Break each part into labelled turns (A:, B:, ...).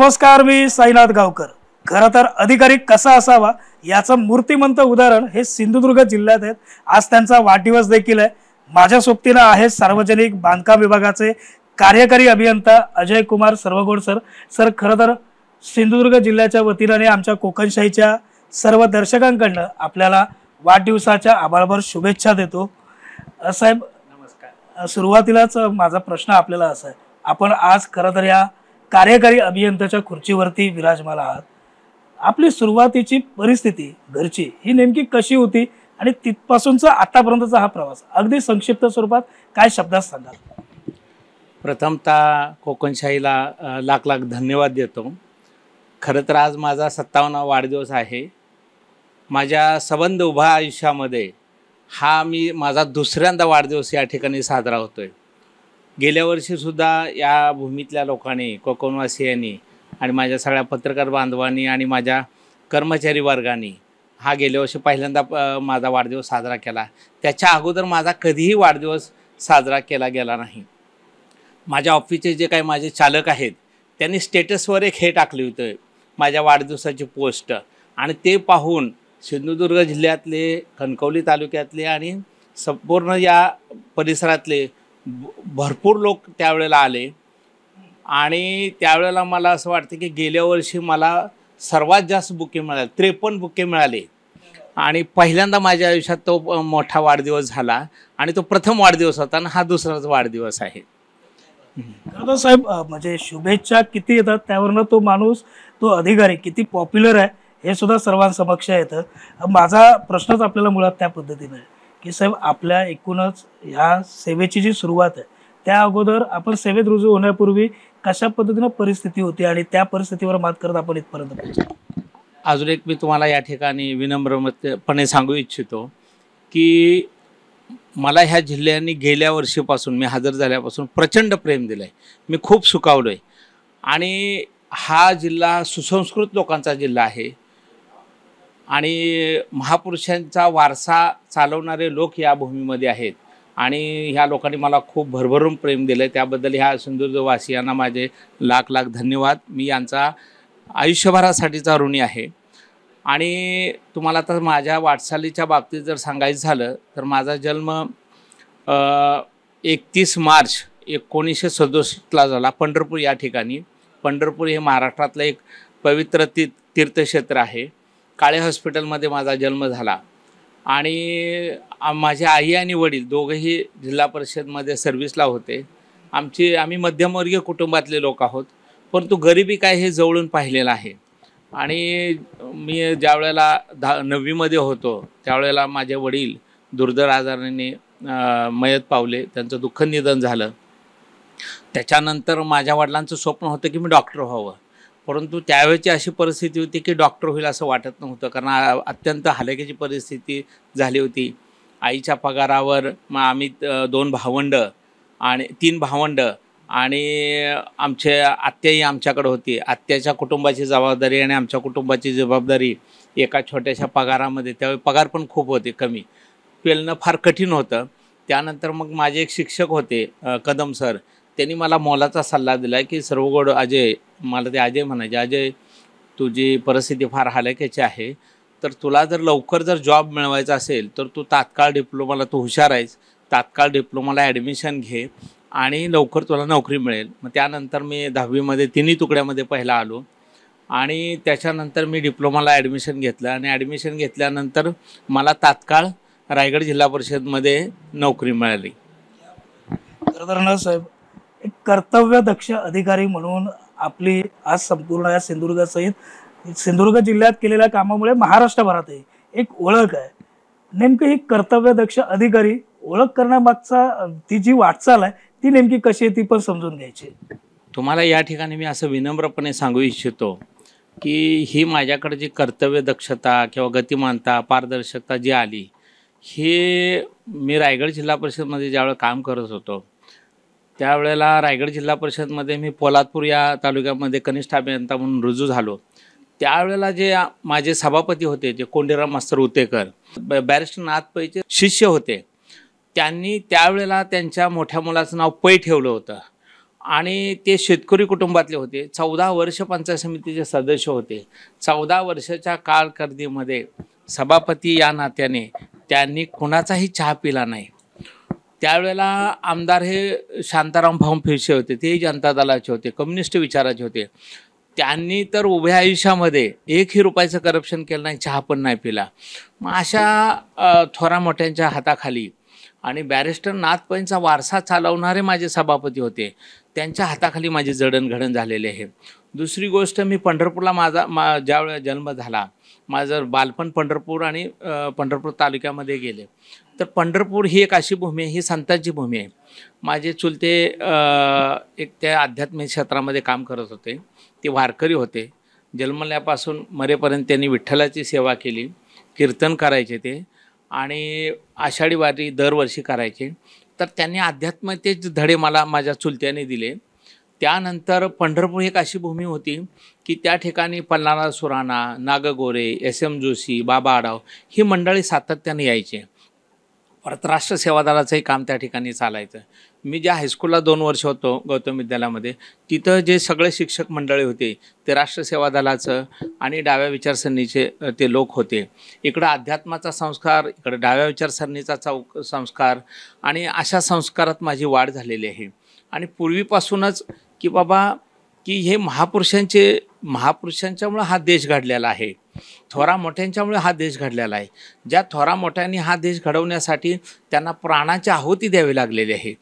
A: नमस्कार मी साईनाथ गावकर खर तर अधिकारी कसा असावा याचं मूर्तिमंत उदाहरण हे सिंधुदुर्ग जिल्ह्यात आहेत आज त्यांचा वाढदिवस देखील आहे माझ्या सोबतीनं आहे सार्वजनिक बांधकाम विभागाचे कार्यकारी अभियंता अजय कुमार सर्वगोड सर सर खरं तर सिंधुदुर्ग जिल्ह्याच्या वतीने आमच्या कोकणशाहीच्या सर्व दर्शकांकडनं आपल्याला वाढदिवसाच्या आभारभर शुभेच्छा देतो साहेब नमस्कार सुरुवातीलाच माझा प्रश्न आपल्याला असा आहे आपण आज खरं तर या कार्यकारी अभियंत्याच्या खुर्चीवरती विराजमान आहात आपली सुरुवातीची परिस्थिती घरची ही नेमकी कशी होती आणि तिथपासूनचा आतापर्यंतचा हा प्रवास अगदी संक्षिप्त स्वरूपात काय शब्दात सांगाल
B: प्रथमता कोकणशाहीला लाख लाख धन्यवाद देतो खरं तर आज माझा सत्तावन्ना वाढदिवस आहे माझ्या सबंध उभा आयुष्यामध्ये हा मी माझा दुसऱ्यांदा वाढदिवस या ठिकाणी साजरा होतोय गेल्या वर्षीसुद्धा या भूमीतल्या लोकांनी कोकणवासियांनी आणि माझ्या सगळ्या पत्रकार बांधवांनी आणि माझ्या कर्मचारी वर्गाने हा गेल्या वर्षी पहिल्यांदा माझा वाढदिवस साजरा केला त्याच्या अगोदर माझा कधीही वाढदिवस साजरा केला गेला नाही माझ्या ऑफिसचे जे काही माझे चालक आहेत त्यांनी स्टेटसवर एक हे टाकले होते माझ्या वाढदिवसाची पोस्ट आणि ते पाहून सिंधुदुर्ग जिल्ह्यातले कणकवली तालुक्यातले आणि संपूर्ण या परिसरातले भरपूर लोक त्यावेळेला आले आणि त्यावेळेला मला असं वाटतं की गेल्या वर्षी मला सर्वात जास्त बुके मिळाले त्रेपन्न बुके मिळाले आणि पहिल्यांदा माझ्या आयुष्यात तो मोठा वाढदिवस झाला आणि तो प्रथम वाढदिवस होता आणि हा दुसराच वाढदिवस आहे
A: दादा साहेब म्हणजे शुभेच्छा किती येतात त्यावरनं तो माणूस तो अधिकारी किती पॉप्युलर आहे हे सुद्धा सर्वांसमक्ष येतं माझा प्रश्नच आपल्याला मुळात त्या पद्धतीने आहे की साहेब आपल्या एकूणच ह्या सेवेची जी सुरुवात आहे त्या अगोदर आपण सेवेत रुजू होण्यापूर्वी कशा पद्धतीनं परिस्थिती होती आणि त्या परिस्थितीवर मात करत आपण इथपर्यंत
B: अजून एक मी तुम्हाला या ठिकाणी विनम्रपणे सांगू इच्छितो की मला ह्या जिल्ह्यांनी गेल्या वर्षीपासून मी हजर झाल्यापासून प्रचंड प्रेम दिलं आहे मी खूप सुखावलो आहे आणि हा जिल्हा सुसंस्कृत लोकांचा जिल्हा आहे आणि महापुरुषांचा वारसा चालवणारे लोक या भूमीमध्ये आहेत आणि ह्या लोकांनी मला खूप भरभरून प्रेम दिलं आहे त्याबद्दल ह्या सिंधुदुर्गवासियांना माझे लाख लाख धन्यवाद मी यांचा आयुष्यभरासाठीचा ऋणी आहे आणि तुम्हाला तर माझ्या वाटचालीच्या बाबतीत जर सांगायचं झालं तर माझा जन्म एकतीस मार्च एकोणीसशे सदुसष्टला झाला पंढरपूर या ठिकाणी पंढरपूर हे महाराष्ट्रातलं एक पवित्र ती तीर्थक्षेत्र आहे काळे हॉस्पिटलमध्ये माझा जन्म झाला आणि माझी आई आणि वडील दोघंही जिल्हा परिषदमध्ये सर्व्हिसला होते आमची आम्ही मध्यमवर्गीय कुटुंबातले लोक आहोत परंतु गरिबी काय हे जवळून पाहिलेलं आहे आणि मी ज्यावेळेला दहा नववीमध्ये होतो त्यावेळेला माझे वडील दुर्धर आजाराने मयत पावले त्यांचं दुःख निधन झालं त्याच्यानंतर माझ्या वडिलांचं स्वप्न होतं की मी डॉक्टर व्हावं परंतु त्यावेळेची अशी परिस्थिती होती की डॉक्टर होईल असं वाटत नव्हतं कारण अत्यंत हलक्याची परिस्थिती झाली होती आईच्या पगारावर मग आम्ही दोन भावंड आणि तीन भावंड आणि आमचे आत्याही आमच्याकडे होती आत्याच्या कुटुंबाची जबाबदारी आणि आमच्या कुटुंबाची जबाबदारी एका छोट्याशा पगारामध्ये त्यावेळी पगार पण खूप होते कमी पेलणं फार कठीण होतं त्यानंतर मग माझे एक शिक्षक होते कदम सर त्यांनी मला मोलाचा सल्ला दिला की गोड अजय मला ते अजय म्हणायचे अजय तुझी परिस्थिती फार हालाक्याची आहे तर तुला जर लवकर जर जॉब मिळवायचा असेल तर तू तात्काळ डिप्लोमाला तू हुशार आहेस तात्काळ डिप्लोमाला ॲडमिशन घे आणि लवकर तुला नोकरी मिळेल मग त्यानंतर मी दहावीमध्ये तिन्ही तुकड्यामध्ये पहिला आलो आणि त्याच्यानंतर मी डिप्लोमाला ॲडमिशन घेतलं आणि ॲडमिशन घेतल्यानंतर मला तात्काळ रायगड जिल्हा परिषदमध्ये नोकरी मिळाली
A: साहेब कर्तव्यदक्ष अधिकारी म्हणून आपली आज संपूर्ण या सिंधुदुर्गासहित सिंधुदुर्ग जिल्ह्यात केलेल्या कामामुळे महाराष्ट्रभरातही एक ओळख आहे नेमकी ही कर्तव्यदक्ष अधिकारी ओळख करण्यामागचा ती जी वाटचाल आहे ती नेमकी कशी आहे ती पण समजून घ्यायची
B: तुम्हाला या ठिकाणी मी असं विनम्रपणे सांगू इच्छितो की ही माझ्याकडे जी कर्तव्य दक्षता किंवा गतिमानता पारदर्शकता जी आली हे मी रायगड जिल्हा परिषदमध्ये ज्यावेळेस काम करत होतो त्यावेळेला रायगड जिल्हा परिषदमध्ये मी पोलादपूर या तालुक्यामध्ये कनिष्ठ अभियंता म्हणून रुजू झालो त्यावेळेला जे माझे सभापती होते जे कोंडीराम मास्तर उतेकर बॅरिस्टर नाथ पैचे शिष्य होते त्यांनी त्यावेळेला त्यांच्या मोठ्या मुलाचं नाव पै ठेवलं होतं आणि ते शेतकरी कुटुंबातले होते चौदा वर्ष पंचायत समितीचे सदस्य होते चौदा वर्षाच्या कालकर्दीमध्ये सभापती या नात्याने त्यांनी कुणाचाही चहा पिला नाही त्यावेळेला आमदार हे शांताराम भाऊ फिरसे होते ते जनता दलाचे होते कम्युनिस्ट विचाराचे होते त्यांनी तर उभ्या आयुष्यामध्ये एकही रुपयाचं करप्शन केलं नाही चहा पण नाही पिला मग अशा थोरा मोठ्यांच्या हाताखाली आणि बॅरिस्टर नाथपैंचा वारसा चालवणारे माझे सभापती होते त्यांच्या हाताखाली माझे जडणघडण झालेले आहे दुसरी गोष्ट मी पंढरपूरला माझा मा ज्यावेळेला जन्म झाला माझं बालपण पंढरपूर आणि पंढरपूर तालुक्यामध्ये गेले तर पंढरपूर ही एक अशी भूमी आहे ही संतांची भूमी आहे माझे चुलते एक त्या आध्यात्मिक क्षेत्रामध्ये काम करत होते ते वारकरी होते जन्मल्यापासून मरेपर्यंत त्यांनी विठ्ठलाची सेवा केली कीर्तन करायचे ते आणि आषाढी वारी दरवर्षी करायचे तर त्यांनी आध्यात्मिकतेचे धडे मला माझ्या चुलत्याने दिले त्यानंतर पंढरपूर एक अशी भूमी होती की त्या ठिकाणी पल्लाना सुराणा नागगोरे एस एम जोशी बाबा आडाव ही मंडळी सातत्याने यायचे परत राष्ट्र दलाचंही काम त्या ठिकाणी चालायचं मी ज्या हायस्कूलला दोन वर्ष होतो गौतम विद्यालयामध्ये तिथं जे सगळे शिक्षक मंडळी होते ते राष्ट्र सेवा दलाचं आणि डाव्या विचारसरणीचे ते लोक होते इकडं अध्यात्माचा संस्कार इकडं डाव्या विचारसरणीचा चौक संस्कार आणि अशा संस्कारात माझी वाढ झालेली आहे आणि पूर्वीपासूनच की बाबा की हे महापुरुषांचे महापुरुषांच्यामुळं हा देश घडलेला आहे थोरा मोठ्यांच्यामुळे हा देश घडलेला आहे ज्या थोरा मोठ्यांनी हा देश घडवण्यासाठी त्यांना प्राणाची आहुती द्यावी लागलेली आहे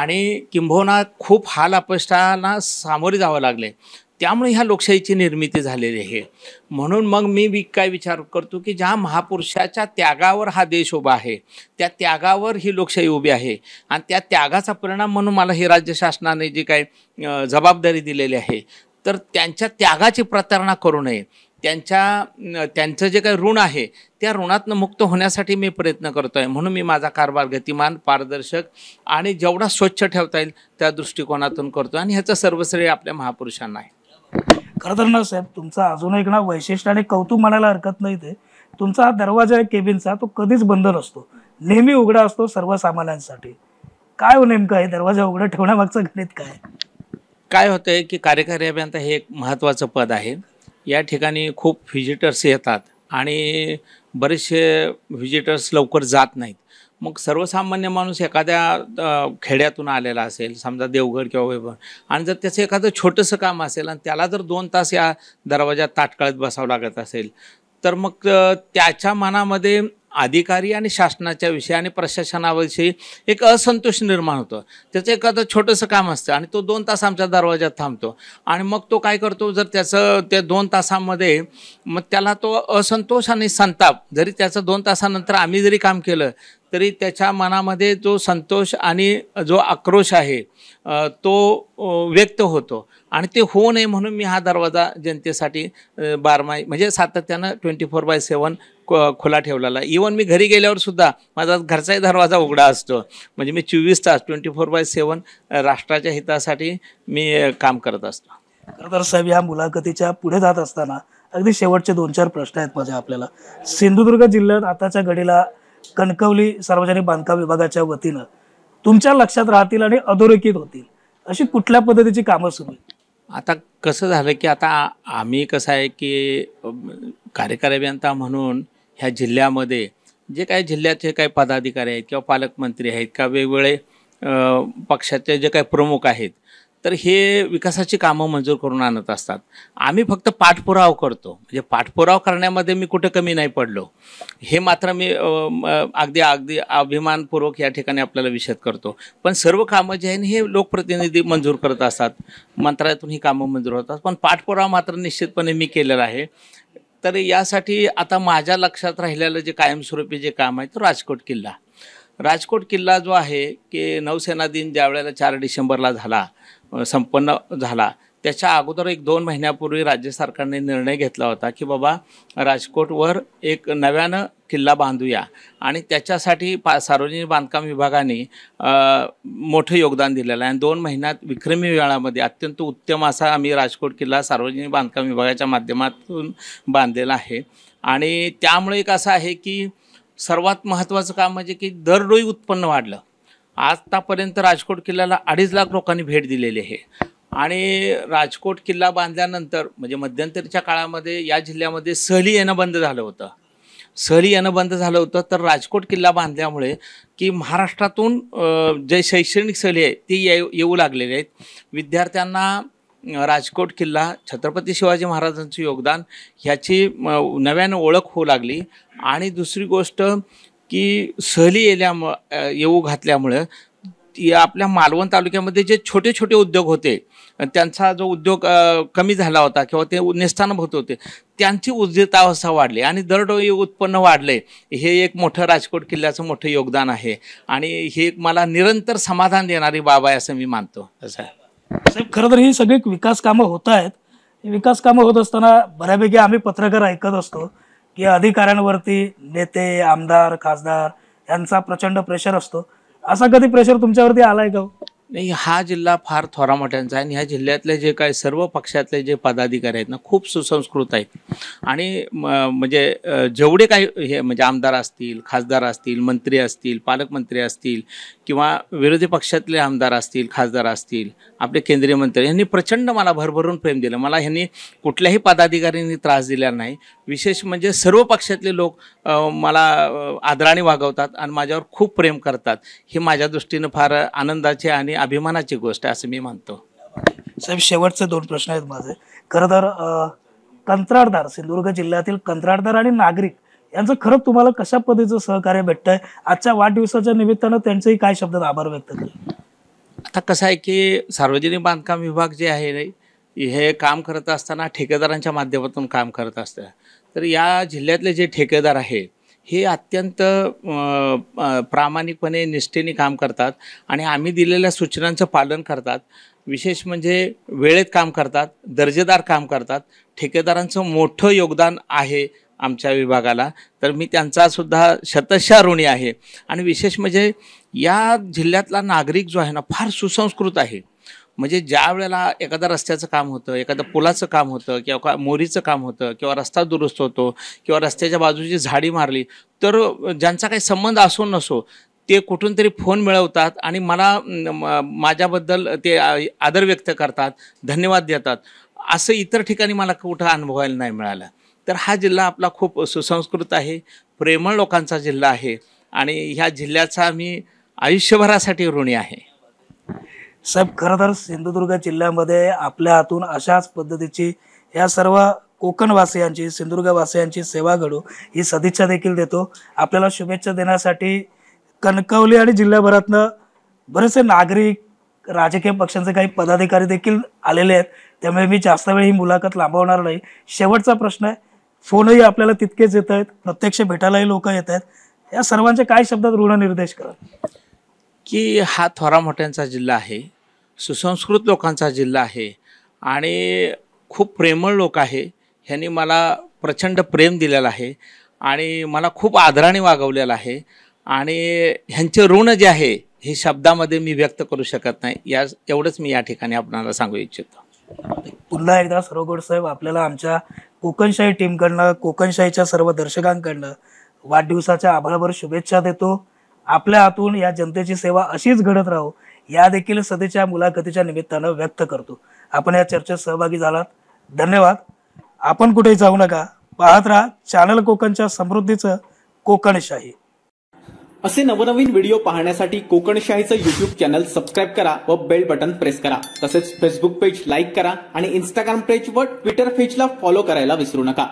B: आणि किंबहुना खूप हाल अपष्टाला सामोरे जावं लागले त्यामुळे ह्या लोकशाहीची निर्मिती झालेली आहे म्हणून मग मी बी काय विचार करतो की ज्या महापुरुषाच्या त्यागावर हा देश उभा आहे त्या त्यागावर ही लोकशाही उभी आहे आणि त्या त्यागाचा परिणाम म्हणून मला हे राज्य शासनाने जी काही जबाबदारी दिलेली आहे तर त्यांच्या त्यागाची प्रतारणा करू नये त्यांच्या त्यांचं जे काही ऋण आहे त्या ऋणातनं मुक्त होण्यासाठी मी प्रयत्न करतो आहे म्हणून मी माझा कारभार गतिमान पारदर्शक आणि जेवढा स्वच्छ ठेवता येईल त्या दृष्टिकोनातून करतो आणि ह्याचं सर्वश्रेय आपल्या
A: महापुरुषांना आहे खरं तर ना साहेब तुमचं अजून एक ना वैशिष्ट्य आणि कौतुक म्हणायला हरकत नाही ते तुमचा हा दरवाजा आहे केबिनचा तो कधीच बंद नसतो नेहमी उघडा असतो सर्वसामान्यांसाठी काय हो नेमकं आहे दरवाजा उघडा ठेवण्यामागचं गणित काय
B: काय होतंय की कार्यकारी अभियंता हे एक महत्त्वाचं पद आहे या ठिकाणी खूप व्हिजिटर्स येतात आणि बरेचसे व्हिजिटर्स लवकर जात नाहीत मग सर्वसामान्य माणूस एखाद्या खेड्यातून आलेला असेल समजा देवघर किंवा वैभव आणि जर त्याचं एखादं छोटंसं काम असेल आणि त्याला जर दोन तास या दरवाजात ताटकळत बसावं लागत असेल तर मग त्याच्या मनामध्ये अधिकारी आणि शासनाच्या विषयी आणि प्रशासनाविषयी एक असंतोष निर्माण होतो त्याचं एखादं छोटंसं काम असतं आणि तो दोन तास आमच्या दरवाज्यात थांबतो आणि मग तो काय करतो जर त्याचं त्या दोन तासामध्ये मग त्याला तो असंतोष आणि संताप जरी त्याचं दोन तासानंतर आम्ही जरी काम केलं तरी त्याच्या मनामध्ये जो संतोष आणि जो आक्रोश आहे तो व्यक्त होतो आणि ते होऊ नये म्हणून मी हा दरवाजा जनतेसाठी बारमाही म्हणजे सातत्यानं ट्वेंटी फोर बाय सेवन खुला ठेवलेला इवन मी घरी गेल्यावर सुद्धा माझा घरचाही दरवाजा उघडा असतो म्हणजे मी चोवीस तास ट्वेंटी फोर बाय सेवन राष्ट्राच्या हितासाठी मी काम करत असतो
A: खरंतर साहेब या मुलाखतीच्या पुढे जात असताना अगदी शेवटचे दोन चार प्रश्न आहेत माझ्या आपल्याला सिंधुदुर्ग जिल्ह्यात आताच्या घडीला कणकवली सार्वजनिक बांधकाम विभागाच्या वतीनं तुमच्या लक्षात राहतील आणि अधोरेखित होतील अशी कुठल्या पद्धतीची कामं सुरू आहेत
B: आता कसं झालं की आता आम्ही कसं आहे की कार्यकारी अभियंता म्हणून ह्या जिल्ह्यामध्ये जे काही जिल्ह्याचे काही पदाधिकारी आहेत किंवा पालकमंत्री आहेत किंवा वेगवेगळे पक्षाचे जे काही प्रमुख आहेत तर हे विकासाची कामं मंजूर करून आणत असतात आम्ही फक्त पाठपुराव करतो म्हणजे पाठपुराव करण्यामध्ये मी कुठे कमी नाही पडलो हे मात्र मी अगदी अगदी अभिमानपूर्वक या ठिकाणी आपल्याला विषद करतो पण सर्व कामं जे आहे हे लोकप्रतिनिधी मंजूर करत असतात मंत्रालयातून ही कामं मंजूर होतात पण पाठपुरावा मात्र निश्चितपणे मी केलेला आहे तर यासाठी आता माझ्या लक्षात राहिलेलं जे कायमस्वरूपी जे काम आहे तो राजकोट किल्ला राजकोट किल्ला जो आहे की नौसेना दिन ज्या वेळेला चार डिसेंबरला झाला संपन्न झाला त्याच्या अगोदर एक दोन महिन्यापूर्वी राज्य सरकारने निर्णय घेतला होता की बाबा राजकोटवर एक नव्यानं किल्ला बांधूया आणि त्याच्यासाठी पा सार्वजनिक बांधकाम विभागाने मोठं योगदान दिलेलं आहे आणि दोन महिन्यात विक्रमी वेळामध्ये अत्यंत उत्तम असा आम्ही राजकोट किल्ला सार्वजनिक बांधकाम विभागाच्या माध्यमातून बांधलेला आहे आणि त्यामुळे एक असं आहे की सर्वात महत्त्वाचं काम म्हणजे की दरडोई उत्पन्न वाढलं आतापर्यंत राजकोट किल्ल्याला अडीच लाख लोकांनी भेट दिलेली आहे आणि राजकोट किल्ला बांधल्यानंतर म्हणजे मध्यंतरीच्या काळामध्ये या जिल्ह्यामध्ये सहली येणं बंद झालं होतं सहली येणं बंद झालं होतं तर राजकोट किल्ला बांधल्यामुळे की महाराष्ट्रातून जे शैक्षणिक सहली आहे ती येऊ लागलेली आहेत विद्यार्थ्यांना राजकोट किल्ला छत्रपती शिवाजी महाराजांचं योगदान ह्याची नव्यानं ओळख होऊ लागली आणि दुसरी गोष्ट की सहली येल्यामुळं येऊ घातल्यामुळं आपल्या मालवण तालुक्यामध्ये जे छोटे छोटे उद्योग होते त्यांचा जो उद्योग कमी झाला होता किंवा ते होत होते त्यांची उद्योगावस्था वाढली आणि दरडोई उत्पन्न वाढले हे एक मोठं राजकोट किल्ल्याचं मोठं योगदान आहे आणि हे एक मला निरंतर समाधान देणारी बाब आहे असं मी मानतो साहेब
A: खरं तर ही सगळी विकास कामं होत आहेत विकास कामं होत असताना बऱ्यापैकी आम्ही पत्रकार ऐकत असतो की अधिकाऱ्यांवरती नेते आमदार खासदार यांचा प्रचंड प्रेशर असतो असा कधी प्रेशर तुमच्यावरती आलाय का हो?
B: नाही हा जिल्हा फार थोरामोठ्यांचा आहे आणि ह्या जिल्ह्यातले जे काही सर्व पक्षातले जे पदाधिकारी आहेत ना खूप सुसंस्कृत आहेत आणि म्हणजे जेवढे काही हे म्हणजे आमदार असतील खासदार असतील मंत्री असतील पालकमंत्री असतील किंवा विरोधी पक्षातले आमदार असतील खासदार असतील आपले केंद्रीय मंत्री यांनी प्रचंड मला भरभरून प्रेम दिलं मला ह्यांनी कुठल्याही पदाधिकाऱ्यांनी त्रास दिला नाही विशेष म्हणजे सर्व पक्षातले लोक मला आदराने वागवतात आणि माझ्यावर खूप प्रेम करतात हे माझ्या दृष्टीनं फार आनंदाचे आणि अभिमानाची गोष्ट आहे असं मी मानतो
A: साहेब शेवटचे दोन प्रश्न आहेत माझे खरं तर कंत्राटदार सिंधुदुर्ग जिल्ह्यातील कंत्राटदार आणि नागरिक यांचं खरं तुम्हाला कशा पद्धतीचं सहकार्य भेटतंय आजच्या वाढदिवसाच्या निमित्तानं त्यांचेही काय शब्दात आभार व्यक्त केले
B: आता कसं आहे की सार्वजनिक बांधकाम विभाग जे आहे हे काम करत असताना ठेकेदारांच्या माध्यमातून काम करत असतं तर या जिल्ह्यातले जे ठेकेदार आहेत हे अत्यंत प्रामाणिकपणे निष्ठेने काम करतात आणि आम्ही दिलेल्या सूचनांचं पालन करतात विशेष म्हणजे वेळेत काम करतात दर्जेदार काम करतात ठेकेदारांचं मोठं योगदान आहे आमच्या विभागाला तर मी त्यांचासुद्धा शतशा ऋणी आहे आणि विशेष म्हणजे या जिल्ह्यातला नागरिक जो आहे ना फार सुसंस्कृत आहे म्हणजे ज्या वेळेला एखादा रस्त्याचं काम होतं एखादं पुलाचं काम होतं किंवा का मोरीचं काम होतं किंवा रस्ता दुरुस्त होतो किंवा रस्त्याच्या बाजूची झाडी मारली तर ज्यांचा काही संबंध असो नसो ते कुठून तरी फोन मिळवतात आणि मला माझ्याबद्दल ते आदर व्यक्त करतात धन्यवाद देतात असं इतर ठिकाणी मला कुठं अनुभवायला नाही मिळालं तर हा जिल्हा आपला खूप सुसंस्कृत आहे प्रेमळ लोकांचा जिल्हा आहे आणि ह्या जिल्ह्याचा मी
A: आयुष्यभरासाठी ऋणी आहे साहेब खरं तर सिंधुदुर्ग जिल्ह्यामध्ये आपल्या हातून अशाच पद्धतीची या सर्व कोकणवासियांची सिंधुदुर्गवासियांची सेवा घडू ही सदिच्छा देखील देतो आपल्याला शुभेच्छा देण्यासाठी कणकवली आणि जिल्ह्याभरातनं बरेचसे नागरिक राजकीय पक्षांचे काही पदाधिकारी देखील आलेले आहेत त्यामुळे मी जास्त वेळ ही मुलाखत लांबवणार नाही शेवटचा प्रश्न आहे फोनही आपल्याला तितकेच येत आहेत प्रत्यक्ष भेटायलाही लोक येत आहेत या सर्वांचे काय शब्दात ऋणनिर्देश करा
B: की हा थोरामोठ्यांचा जिल्हा आहे सुसंस्कृत लोकांचा जिल्हा आहे आणि खूप प्रेमळ लोक आहे ह्यांनी मला प्रचंड प्रेम दिलेलं आहे आणि मला खूप आदराने वागवलेलं आहे आणि ह्यांचे ऋण जे आहे हे शब्दामध्ये मी व्यक्त करू शकत नाही या एवढंच मी या ठिकाणी आपणाला सांगू इच्छितो
A: पुन्हा एकदा सरोगोड साहेब आपल्याला आमच्या कोकणशाही टीमकडनं कोकणशाहीच्या सर्व दर्शकांकडनं वाढदिवसाच्या आभाळभर शुभेच्छा देतो आपल्या हातून या जनतेची सेवा अशीच घडत राहो या देखील सदेच्या मुलाखतीच्या निमित्तानं व्यक्त करतो आपण या चर्चेत सहभागी झालात धन्यवाद आपण कुठेही जाऊ नका पाहत राहा चॅनल कोकणच्या समृद्धीचं कोकणशाही असे नवनवीन व्हिडिओ पाहण्यासाठी
B: कोकणशाहीचं युट्यूब चॅनल सबस्क्राईब करा व बेल बटन प्रेस करा तसेच फेसबुक पेज लाईक करा आणि इन्स्टाग्राम पेज व ट्विटर पेजला फॉलो करायला विसरू नका